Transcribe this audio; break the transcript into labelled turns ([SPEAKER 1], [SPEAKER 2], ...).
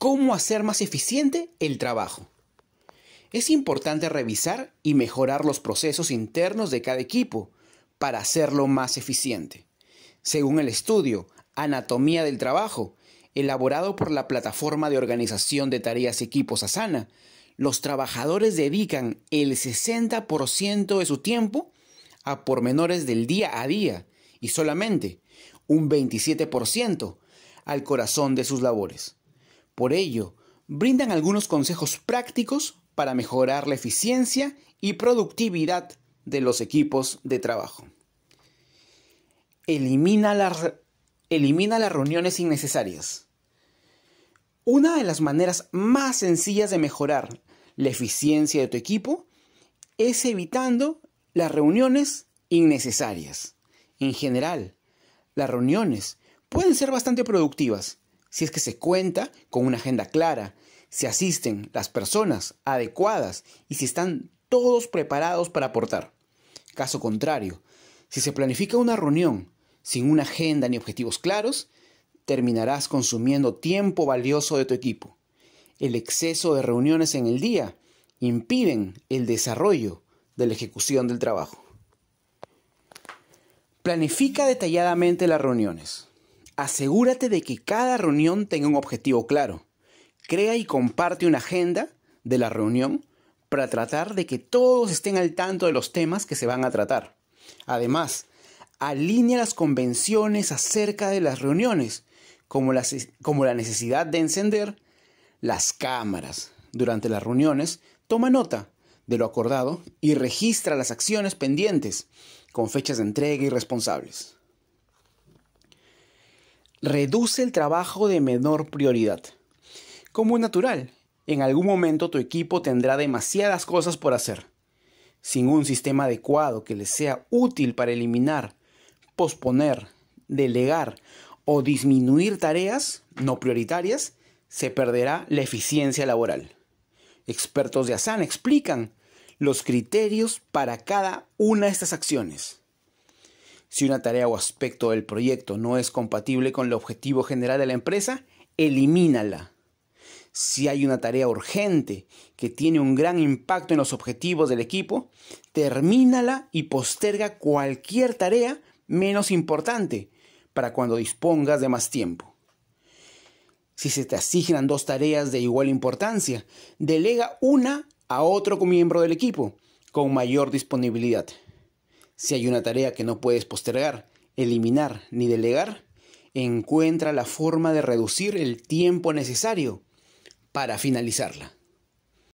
[SPEAKER 1] cómo hacer más eficiente el trabajo. Es importante revisar y mejorar los procesos internos de cada equipo para hacerlo más eficiente. Según el estudio Anatomía del Trabajo, elaborado por la plataforma de organización de tareas equipos Asana, los trabajadores dedican el 60% de su tiempo a pormenores del día a día y solamente un 27% al corazón de sus labores. Por ello, brindan algunos consejos prácticos para mejorar la eficiencia y productividad de los equipos de trabajo. Elimina, las reuniones innecesarias. Una de las maneras más sencillas de mejorar la eficiencia de tu equipo es evitando las reuniones innecesarias. En general, las reuniones pueden ser bastante productivas, si es que se cuenta con una agenda clara, si asisten las personas adecuadas y si están todos preparados para aportar. Caso contrario, si se planifica una reunión sin una agenda ni objetivos claros, terminarás consumiendo tiempo valioso de tu equipo. El exceso de reuniones en el día impiden el desarrollo de la ejecución del trabajo. Planifica detalladamente las reuniones. Asegúrate de que cada reunión tenga un objetivo claro. Crea y comparte una agenda de la reunión para tratar de que todos estén al tanto de los temas que se van a tratar. Además, alinea las convenciones acerca de las reuniones, como la, como la necesidad de encender las cámaras. Durante las reuniones, toma nota de lo acordado y registra las acciones pendientes con fechas de entrega y responsables. Reduce el trabajo de menor prioridad. Como es natural, en algún momento tu equipo tendrá demasiadas cosas por hacer. Sin un sistema adecuado que les sea útil para eliminar, posponer, delegar o disminuir tareas no prioritarias, se perderá la eficiencia laboral. Expertos de Asana explican los criterios para cada una de estas acciones. Si una tarea o aspecto del proyecto no es compatible con el objetivo general de la empresa, elimínala. Si hay una tarea urgente que tiene un gran impacto en los objetivos del equipo, termínala y posterga cualquier tarea menos importante para cuando dispongas de más tiempo. Si se te asignan dos tareas de igual importancia, delega una a otro miembro del equipo con mayor disponibilidad. Si hay una tarea que no puedes postergar, eliminar ni delegar, encuentra la forma de reducir el tiempo necesario para finalizarla.